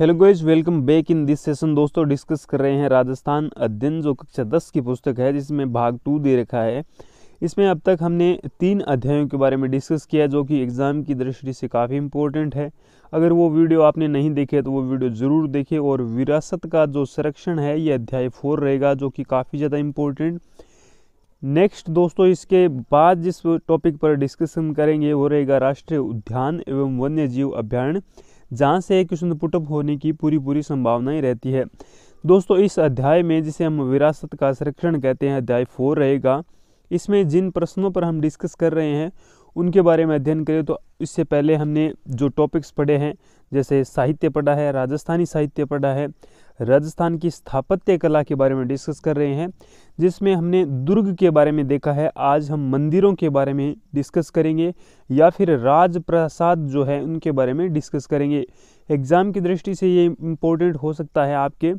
hello guys welcome back in this session दोस्तों discuss कर रहे हैं राजस्थान अध्ययन जो कक्षा दस की पुस्तक है जिसमें भाग टू दे रखा है इसमें अब तक हमने तीन अध्यायों के बारे में डिस्कस किया जो कि एग्ज़ाम की दृष्टि से काफ़ी इंपॉर्टेंट है अगर वो वीडियो आपने नहीं देखे तो वो वीडियो ज़रूर देखें और विरासत का जो संरक्षण है ये अध्याय फोर रहेगा जो कि काफ़ी ज़्यादा इम्पोर्टेंट नेक्स्ट दोस्तों इसके बाद जिस टॉपिक पर डिस्कशन करेंगे वो रहेगा राष्ट्रीय उद्यान एवं वन्य जीव अभ्यारण्य जहाँ से किस्म पुटअप होने की पूरी पूरी संभावनाएँ रहती है दोस्तों इस अध्याय में जिसे हम विरासत का संरक्षण कहते हैं अध्याय फोर रहेगा इसमें जिन प्रश्नों पर हम डिस्कस कर रहे हैं उनके बारे में अध्ययन करें तो इससे पहले हमने जो टॉपिक्स पढ़े हैं जैसे साहित्य पढ़ा है राजस्थानी साहित्य पढ़ा है राजस्थान की स्थापत्य कला के बारे में डिस्कस कर रहे हैं जिसमें हमने दुर्ग के बारे में देखा है आज हम मंदिरों के बारे में डिस्कस करेंगे या फिर राजप्रसाद जो है उनके बारे में डिस्कस करेंगे एग्ज़ाम की दृष्टि से ये इम्पोर्टेंट हो सकता है आपके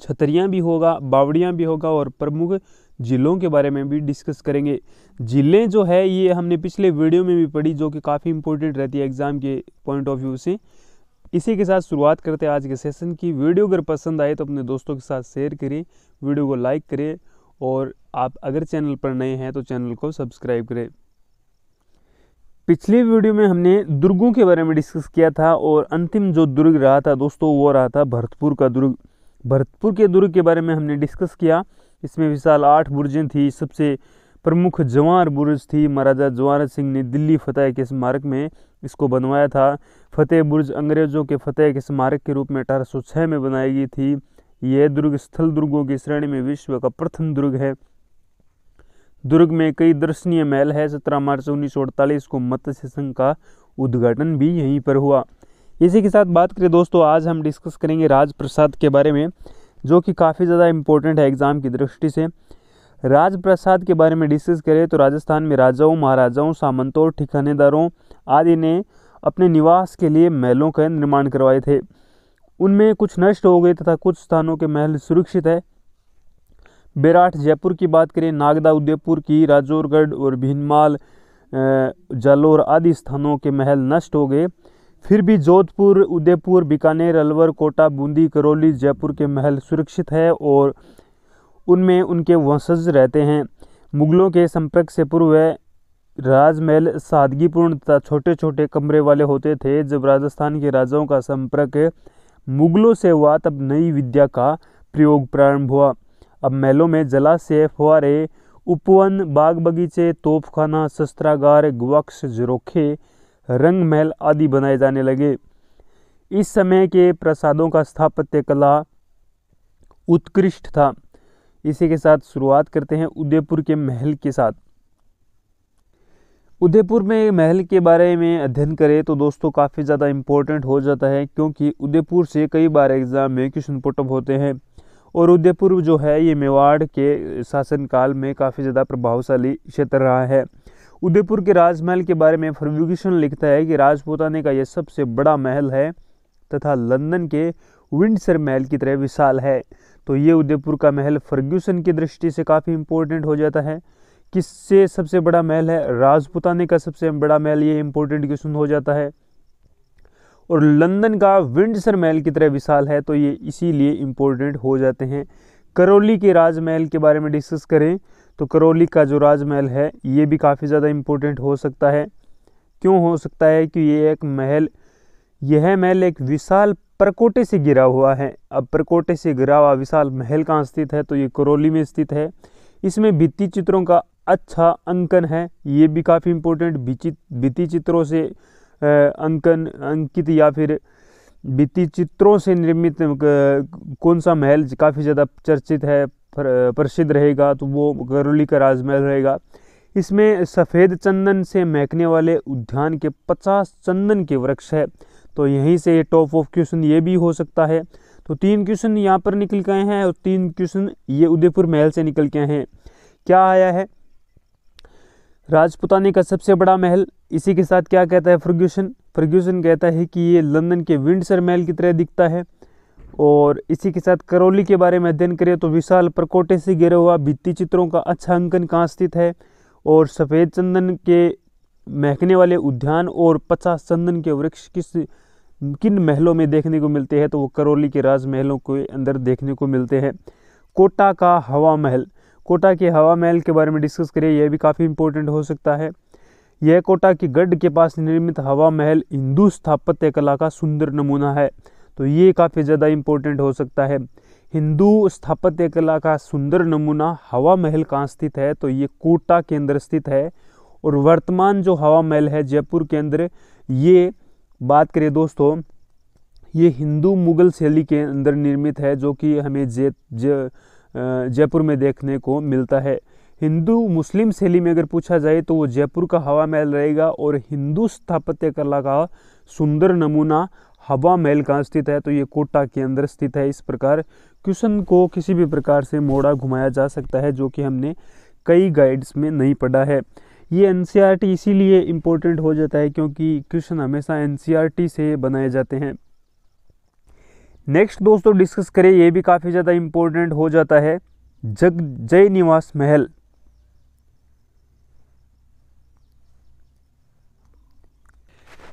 छतरियाँ भी होगा बावड़ियाँ भी होगा और प्रमुख ज़िलों के बारे में भी डिस्कस करेंगे ज़िले जो है ये हमने पिछले वीडियो में भी पढ़ी जो कि काफ़ी इंपॉर्टेंट रहती है एग्ज़ाम के पॉइंट ऑफ व्यू से इसी के साथ शुरुआत करते हैं आज के सेशन की वीडियो अगर पसंद आए तो अपने दोस्तों के साथ शेयर करें वीडियो को लाइक करें और आप अगर चैनल पर नए हैं तो चैनल को सब्सक्राइब करें पिछली वीडियो में हमने दुर्गों के बारे में डिस्कस किया था और अंतिम जो दुर्ग रहा था दोस्तों वो रहा था भरतपुर का दुर्ग भरतपुर के दुर्ग के बारे में हमने डिस्कस किया इसमें विशाल आठ बुर्जें थी सबसे प्रमुख जवाहर बुर्ज थी महाराजा जवाहर सिंह ने दिल्ली फतेह के स्मारक में इसको बनवाया था फतेह बुर्ज अंग्रेज़ों के फतेह के स्मारक के रूप में 1806 में बनाई गई थी यह दुर्ग स्थल दुर्गों की श्रेणी में विश्व का प्रथम दुर्ग है दुर्ग में कई दर्शनीय महल है सत्रह मार्च उन्नीस को मत्स्य संघ का उद्घाटन भी यहीं पर हुआ इसी के साथ बात करें दोस्तों आज हम डिस्कस करेंगे राजप्रसाद के बारे में जो कि काफ़ी ज़्यादा इम्पोर्टेंट है एग्ज़ाम की दृष्टि से राजप्रसाद के बारे में डिस्कस करें तो राजस्थान में राजाओं महाराजाओं सामंतों ठिकानेदारों आदि ने अपने निवास के लिए महलों का निर्माण करवाए थे उनमें कुछ नष्ट हो गए तथा कुछ स्थानों के महल सुरक्षित है बेराठ जयपुर की बात करें नागदा उदयपुर की राजौरगढ़ और भीनमाल जालोर आदि स्थानों के महल नष्ट हो गए फिर भी जोधपुर उदयपुर बीकानेर अलवर कोटा बूंदी करौली जयपुर के महल सुरक्षित है और उनमें उनके वंशज रहते हैं मुग़लों के संपर्क से पूर्व राजमहल सादगीपूर्ण तथा छोटे छोटे कमरे वाले होते थे जब राजस्थान के राजाओं का संपर्क मुग़लों से हुआ तब नई विद्या का प्रयोग प्रारंभ हुआ अब महलों में जलाशय फुहारे उपवन बाग बगीचे तोपखाना शस्त्रागार गवक्ष जरोखे रंग महल आदि बनाए जाने लगे इस समय के प्रसादों का स्थापत्य कला उत्कृष्ट था इसी के साथ शुरुआत करते हैं उदयपुर के महल के साथ उदयपुर में महल के बारे में अध्ययन करें तो दोस्तों काफ़ी ज़्यादा इम्पोर्टेंट हो जाता है क्योंकि उदयपुर से कई बार एग्ज़ाम में क्वेश्चन पुटअप होते हैं और उदयपुर जो है ये मेवाड़ के शासनकाल में काफ़ी ज़्यादा प्रभावशाली क्षेत्र रहा है उदयपुर के राजमहल के बारे में फर्व्यूगेशन लिखता है कि राजपूताने का यह सबसे बड़ा महल है तथा लंदन के विंडसर महल की तरह विशाल है तो ये उदयपुर का महल फर्ग्यूसन की दृष्टि से काफ़ी इम्पोर्टेंट हो जाता है किससे सबसे बड़ा महल है राजपुताने का सबसे बड़ा महल ये इम्पोर्टेंट क्वेश्चन हो जाता है और लंदन का विंडसर महल की तरह विशाल है तो ये इसीलिए इम्पोर्टेंट हो जाते हैं करौली के राजमहल के बारे में डिस्कस करें तो करौली का जो राजमहल है ये भी काफ़ी ज़्यादा इम्पोर्टेंट हो सकता है क्यों हो सकता है कि ये एक महल यह महल एक विशाल प्रकोटे से गिरा हुआ है अब प्रकोटे से गिरा हुआ विशाल महल कहाँ स्थित है तो ये करौली में स्थित है इसमें भित्ति चित्रों का अच्छा अंकन है ये भी काफ़ी इम्पोर्टेंट भित्ति चित्रों से अंकन अंकित या फिर भित्ति चित्रों से निर्मित कौन सा महल काफ़ी ज़्यादा चर्चित है प्रसिद्ध रहेगा तो वो करौली का राजमहल रहेगा इसमें सफ़ेद चंदन से महकने वाले उद्यान के 50 चंदन के वृक्ष है तो यहीं से ये टॉप ऑफ क्वेश्चन ये भी हो सकता है तो तीन क्वेश्चन यहाँ पर निकल के आए हैं और तीन क्वेश्चन ये उदयपुर महल से निकल के आए हैं क्या आया है राजपुतानी का सबसे बड़ा महल इसी के साथ क्या कहता है फर्ग्यूसन फर्ग्यूसन कहता है कि ये लंदन के विंडसर महल की तरह दिखता है और इसी के साथ करौली के बारे में अध्ययन करें तो विशाल प्रकोटे से घिरा हुआ भित्ति चित्रों का अच्छा अंकन कहाँ स्थित है और सफ़ेद चंदन के महकने वाले उद्यान और पचास चंदन के वृक्ष किस किन महलों में देखने को मिलते हैं तो वो करौली के राज महलों के अंदर देखने को मिलते हैं कोटा का हवा महल कोटा के हवा महल के बारे में डिस्कस करें यह भी काफ़ी इंपॉर्टेंट हो सकता है यह कोटा के गढ़ के पास निर्मित हवा महल हिंदू स्थापत्य कला का सुंदर नमूना है तो ये काफ़ी ज़्यादा इम्पोर्टेंट हो सकता है हिंदू स्थापत्य कला का सुंदर नमूना हवा महल कहाँ स्थित है तो ये कोटा के अंदर स्थित है और वर्तमान जो हवा महल है जयपुर के अंदर ये बात करें दोस्तों ये हिंदू मुगल शैली के अंदर निर्मित है जो कि हमें जय जय जयपुर में देखने को मिलता है हिंदू मुस्लिम शैली में अगर पूछा जाए तो वो जयपुर का हवा महल रहेगा और हिंदू स्थापत्य कला का सुंदर नमूना हवा महल कहाँ स्थित है तो ये कोटा के अंदर स्थित है इस प्रकार क्वेश्चन को किसी भी प्रकार से मोड़ा घुमाया जा सकता है जो कि हमने कई गाइड्स में नहीं पढ़ा है ये एन e इसीलिए इम्पोर्टेंट हो जाता है क्योंकि क्वेश्चन हमेशा एन e से बनाए जाते हैं नेक्स्ट दोस्तों डिस्कस करें ये भी काफ़ी ज़्यादा इम्पोर्टेंट हो जाता है जग जय निवास महल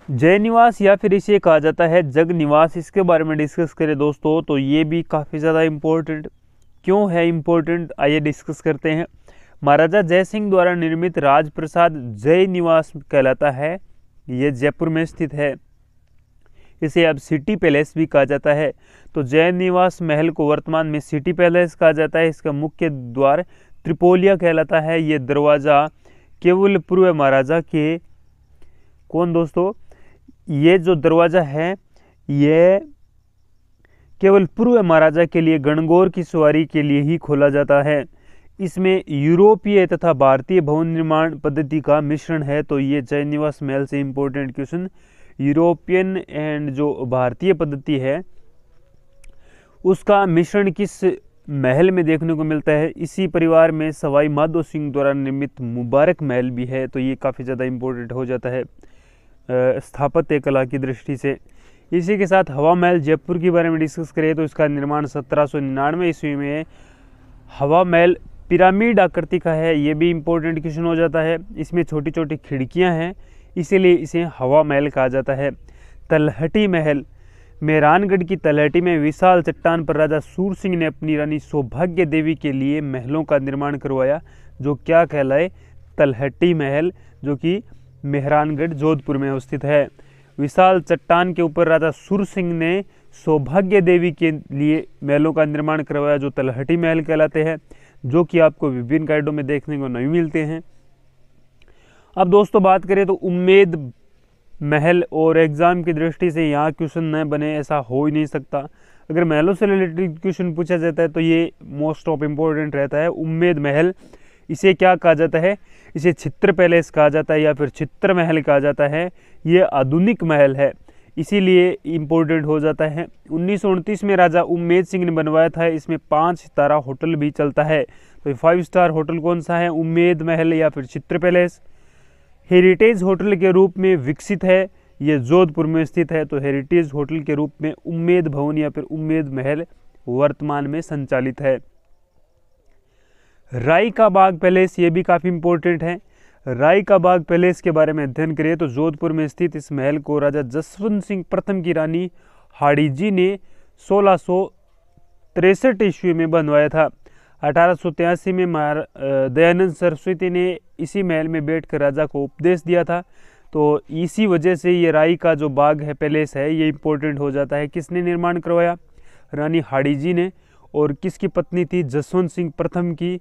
जय निवास या फिर इसे कहा जाता है जग निवास इसके बारे में डिस्कस करें दोस्तों तो ये भी काफ़ी ज़्यादा इम्पोर्टेंट क्यों है इम्पोर्टेंट आइए डिस्कस करते हैं महाराजा जय सिंह द्वारा निर्मित राजप्रसाद जय निवास कहलाता है ये जयपुर में स्थित है इसे अब सिटी पैलेस भी कहा जाता है तो जय निवास महल को वर्तमान में सिटी पैलेस कहा जाता है इसका मुख्य द्वार त्रिपोलिया कहलाता है ये दरवाज़ा केवल पूर्व महाराजा के कौन दोस्तों ये जो दरवाज़ा है ये केवल पूर्व महाराजा के लिए गणगौर की सवारी के लिए ही खोला जाता है इसमें यूरोपीय तथा भारतीय भवन निर्माण पद्धति का मिश्रण है तो ये जय निवास महल से इम्पोर्टेंट क्वेश्चन यूरोपियन एंड जो भारतीय पद्धति है उसका मिश्रण किस महल में देखने को मिलता है इसी परिवार में सवाई माधो सिंह द्वारा निर्मित मुबारक महल भी है तो ये काफ़ी ज़्यादा इम्पोर्टेंट हो जाता है स्थापत्य कला की दृष्टि से इसी के साथ हवा महल जयपुर के बारे में डिस्कस करें तो इसका निर्माण सत्रह सौ निन्यानवे ईस्वी में हवा महल पिरामिड आकृति का है ये भी इम्पोर्टेंट क्वेश्चन हो जाता है इसमें छोटी छोटी खिड़कियाँ हैं इसीलिए इसे हवा महल कहा जाता है तलहटी महल मेहरानगढ़ की तलहटी में विशाल चट्टान पर राजा सूर सिंह ने अपनी रानी सौभाग्य देवी के लिए महलों का निर्माण करवाया जो क्या कहलाए तलहटी महल जो कि मेहरानगढ़ जोधपुर में अवस्थित है विशाल चट्टान के ऊपर राजा सुर सिंह ने सौभाग्य देवी के लिए महलों का निर्माण करवाया जो तलहटी महल कहलाते हैं जो कि आपको विभिन्न गाइडों में देखने को नहीं मिलते हैं अब दोस्तों बात करें तो उम्मीद महल और एग्ज़ाम की दृष्टि से यहाँ क्वेश्चन न बने ऐसा हो ही नहीं सकता अगर महलों से रिलेटेड क्वेश्चन पूछा जाता है तो ये मोस्ट ऑफ इम्पोर्टेंट रहता है उम्मीद महल इसे क्या कहा जाता है इसे चित्र पैलेस कहा जाता है या फिर चित्र महल कहा जाता है ये आधुनिक महल है इसीलिए इम्पोर्टेंट हो जाता है उन्नीस में राजा उम्मेद सिंह ने बनवाया था इसमें पाँच तारा होटल भी चलता है तो फाइव स्टार होटल कौन सा है उम्मेद महल या फिर चित्र पैलेस हेरिटेज होटल के रूप में विकसित है ये जोधपुर में स्थित है तो हेरिटेज होटल के रूप में उम्मेद भवन या फिर उम्मेद महल वर्तमान में संचालित है राय का बाग पैलेस ये भी काफ़ी इम्पोर्टेंट है राय का बाग पैलेस के बारे में अध्ययन करें तो जोधपुर में स्थित इस महल को राजा जसवंत सिंह प्रथम की रानी हाडी जी ने सोलह तिरसठ ईस्वी में बनवाया था अठारह में महार दयानंद सरस्वती ने इसी महल में बैठकर राजा को उपदेश दिया था तो इसी वजह से ये राय का जो बाग है पैलेस है ये इम्पोर्टेंट हो जाता है किसने निर्माण करवाया रानी हाड़ी जी ने और किसकी पत्नी थी जसवंत सिंह प्रथम की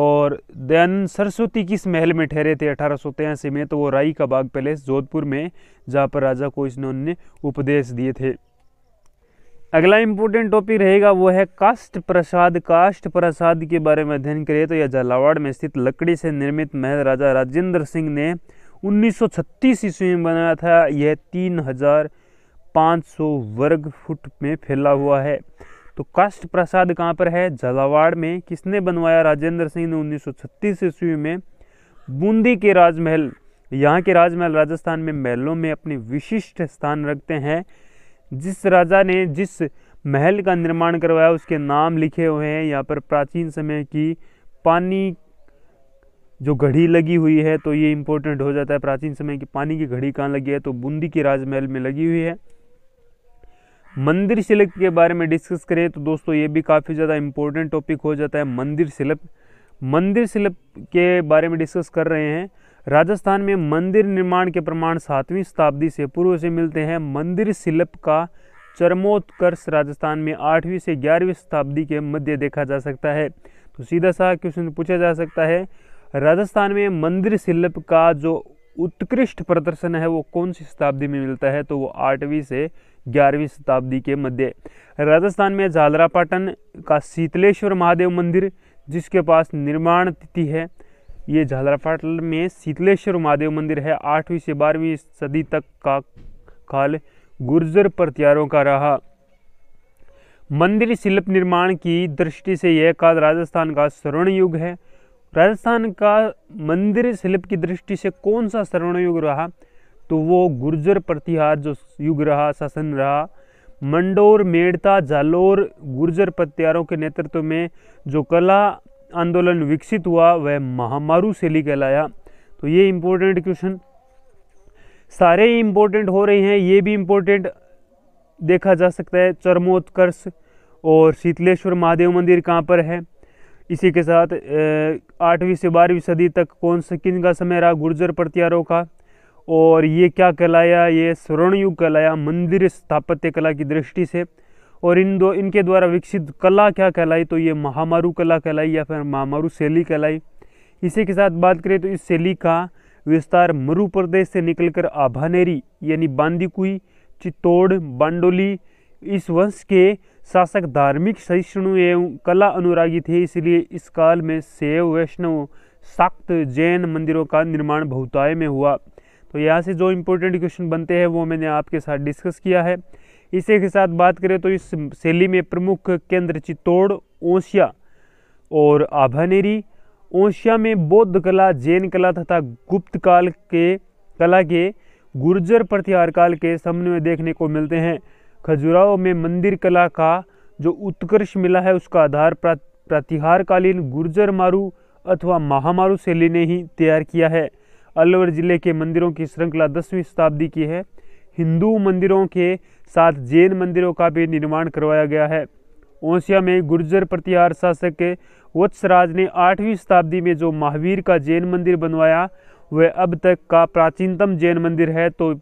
और देन सरस्वती किस महल में ठहरे थे अठारह सौ तिरासी में तो वो राई का बाग पैलेस जोधपुर में जहाँ पर राजा को इन्होंने उपदेश दिए थे अगला इम्पोर्टेंट टॉपिक रहेगा वो है काष्ट प्रसाद काष्ट प्रसाद के बारे में अध्ययन करें तो यह झालावाड़ में स्थित लकड़ी से निर्मित महल राजा राजेंद्र सिंह ने 1936 ईस्वी में बनाया था यह 3500 वर्ग फुट में फैला हुआ है तो काष्ट प्रसाद कहाँ पर है झालावाड़ में किसने बनवाया राजेंद्र सिंह ने उन्नीस सौ छत्तीस ईस्वी में बूंदी के राजमहल यहाँ के राजमहल राजस्थान में महलों में अपने विशिष्ट स्थान रखते हैं जिस राजा ने जिस महल का निर्माण करवाया उसके नाम लिखे हुए हैं यहाँ पर प्राचीन समय की पानी जो घड़ी लगी हुई है तो ये इम्पोर्टेंट हो जाता है प्राचीन समय की पानी की घड़ी कहाँ लगी है तो बूंदी के राजमहल में लगी हुई है मंदिर शिल्प के बारे में डिस्कस करें तो दोस्तों ये भी काफ़ी ज़्यादा इम्पोर्टेंट टॉपिक हो जाता है मंदिर शिल्प मंदिर शिल्प के बारे में डिस्कस कर रहे हैं राजस्थान में मंदिर निर्माण के प्रमाण सातवीं शताब्दी से पूर्व से मिलते हैं मंदिर शिल्प का चरमोत्कर्ष राजस्थान में आठवीं से ग्यारहवीं शताब्दी के मध्य देखा जा सकता है तो सीधा सा क्वेश्चन पूछा जा सकता है राजस्थान में मंदिर शिल्प का जो उत्कृष्ट प्रदर्शन है वो कौन सी शताब्दी में मिलता है तो वो आठवीं से ग्यारहवीं शताब्दी के मध्य राजस्थान में झालरापाटन का शीतलेश्वर महादेव मंदिर जिसके पास निर्माण तिथि है ये झालरापाटन में शीतलेश्वर महादेव मंदिर है आठवीं से बारहवीं सदी तक का काल गुर्जर प्रत्यारों का रहा मंदिर शिल्प निर्माण की दृष्टि से यह काल राजस्थान का स्वर्ण युग है राजस्थान का मंदिर शिल्प की दृष्टि से कौन सा स्वर्ण युग रहा तो वो गुर्जर प्रतिहार जो युग रहा शासन रहा मंडोर मेड़ता जालोर गुर्जर प्रत्यारों के नेतृत्व में जो कला आंदोलन विकसित हुआ वह महामारू शैली कहलाया तो ये इम्पोर्टेंट क्वेश्चन सारे ही इम्पोर्टेंट हो रहे हैं ये भी इम्पोर्टेंट देखा जा सकता है चरमोत्कर्ष और शीतलेश्वर महादेव मंदिर कहाँ पर है इसी के साथ आठवीं से बारहवीं सदी तक कौन सा किन का समय रहा गुर्जर प्रत्यारों का और ये क्या कहलाया ये स्वर्णयुग कहलाया मंदिर स्थापत्य कला की दृष्टि से और इन दो इनके द्वारा विकसित कला क्या कहलाई तो ये महामारू कला कहलाई या फिर महामारू शैली कहलाई इसी के साथ बात करें तो इस शैली का विस्तार मरु प्रदेश से निकलकर आभानेरी यानी बांदीकुई चित्तौड़ बांडोली इस वंश के शासक धार्मिक सहिष्णु एवं कला अनुरागी थे इसलिए इस काल में शैव वैष्णव शक्त जैन मंदिरों का निर्माण बहुताय में हुआ तो यहाँ से जो इम्पोर्टेंट क्वेश्चन बनते हैं वो मैंने आपके साथ डिस्कस किया है इसी के साथ बात करें तो इस शैली में प्रमुख केंद्र चित्तौड़ ओंसिया और आभानेरी ओंसिया में बौद्ध कला जैन कला तथा गुप्त काल के कला के गुर्जर प्रतिहार काल के समन्वय देखने को मिलते हैं खजुराहो में मंदिर कला का जो उत्कर्ष मिला है उसका आधार प्रतिहारकालीन गुर्जर मारू अथवा महामारू शैली ने ही तैयार किया है अलवर ज़िले के मंदिरों की श्रृंखला दसवीं शताब्दी की है हिंदू मंदिरों के साथ जैन मंदिरों का भी निर्माण करवाया गया है ओसिया में गुर्जर प्रतिहार शासक वत्सराज ने आठवीं शताब्दी में जो महावीर का जैन मंदिर बनवाया वह अब तक का प्राचीनतम जैन मंदिर है तो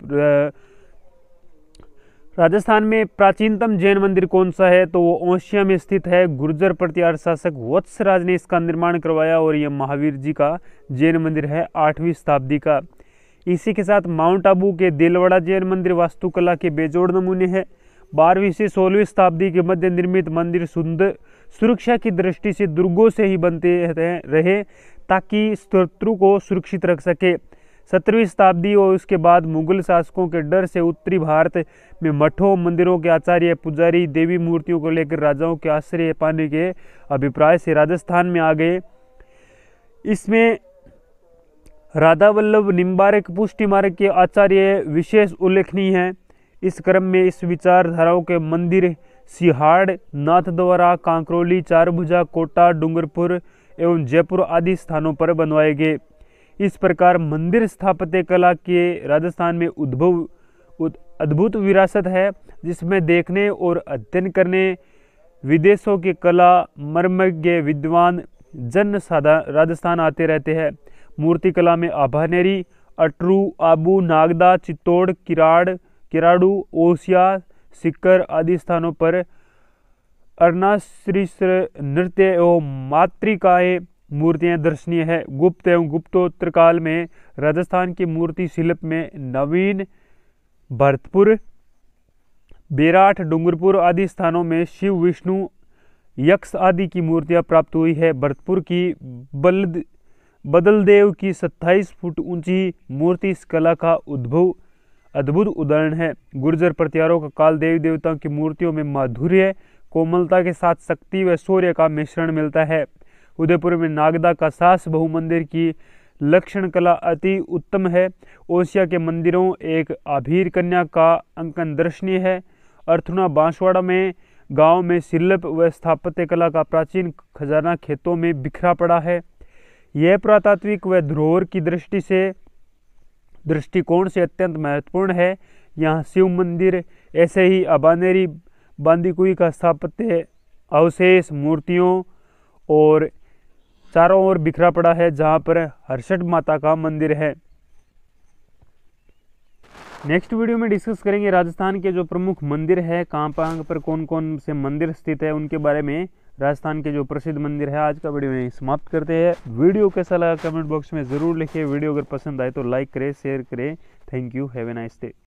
राजस्थान में प्राचीनतम जैन मंदिर कौन सा है तो वो ओशिया में स्थित है गुर्जर प्रतिहार शासक वत्सराज ने इसका निर्माण करवाया और यह महावीर जी का जैन मंदिर है आठवीं शताब्दी का इसी के साथ माउंट आबू के देलवाड़ा जैन मंदिर वास्तुकला के बेजोड़ नमूने हैं बारहवीं से सोलहवीं शताब्दी के मध्य निर्मित मंदिर सुंदर सुरक्षा की दृष्टि से दुर्गों से ही बनते रहे ताकि शत्रु को सुरक्षित रख सके सत्रहवीं शताब्दी और उसके बाद मुगल शासकों के डर से उत्तरी भारत में मठों मंदिरों के आचार्य पुजारी देवी मूर्तियों को लेकर राजाओं के आश्रय पाने के अभिप्राय से राजस्थान में आ गए इसमें राधा वल्लभ निम्बारक पुष्टि मार्ग के आचार्य विशेष उल्लेखनीय हैं इस क्रम में इस विचारधाराओं के मंदिर सिहाड़ नाथद्वारा कांकरोली चारभुजा कोटा डूंगरपुर एवं जयपुर आदि स्थानों पर बनवाए गए इस प्रकार मंदिर स्थापत्य कला के राजस्थान में उद्भव अद्भुत विरासत है जिसमें देखने और अध्ययन करने विदेशों के कला मर्मज्ञ विद्वान जन राजस्थान आते रहते हैं मूर्तिकला में आभानेरी अटरू आबू नागदा चित्तौड़ किराड़ किराड़ू ओसिया सिक्कर आदि स्थानों पर अरनाश्रीश्र नृत्य एवं मातृकाएँ मूर्तियां दर्शनीय है गुप्त एवं गुप्तोत्तर काल में राजस्थान की मूर्ति शिल्प में नवीन भरतपुर बेराठ डूंगरपुर आदि स्थानों में शिव विष्णु यक्ष आदि की मूर्तियां प्राप्त हुई है भरतपुर की बलद बदलदेव की 27 फुट ऊंची मूर्ति इस कला का उद्भव अद्भुत उदाहरण है गुर्जर प्रत्यारों का काल देवी देवताओं की मूर्तियों में माधुर्य कोमलता के साथ शक्ति व सूर्य का मिश्रण मिलता है उदयपुर में नागदा का सास बहु मंदिर की लक्षण कला अति उत्तम है ओसिया के मंदिरों एक आभीर कन्या का अंकन दर्शनीय है अर्थुना बांसवाड़ा में गांव में शिल्प व स्थापत्य कला का प्राचीन खजाना खेतों में बिखरा पड़ा है यह पुरातात्विक व धरोहर की दृष्टि से दृष्टिकोण से अत्यंत महत्वपूर्ण है यहाँ शिव मंदिर ऐसे ही अबानेरी बांदीकुई का स्थापत्य अवशेष मूर्तियों और चारों ओर बिखरा पड़ा है जहाँ पर हर्षद माता का मंदिर है नेक्स्ट वीडियो में डिस्कस करेंगे राजस्थान के जो प्रमुख मंदिर है कहाँ कहाँ पर कौन कौन से मंदिर स्थित है उनके बारे में राजस्थान के जो प्रसिद्ध मंदिर है आज का वीडियो यही समाप्त करते हैं वीडियो कैसा लगा कमेंट बॉक्स में ज़रूर लिखिए वीडियो अगर पसंद आए तो लाइक करें शेयर करें thank you have a nice day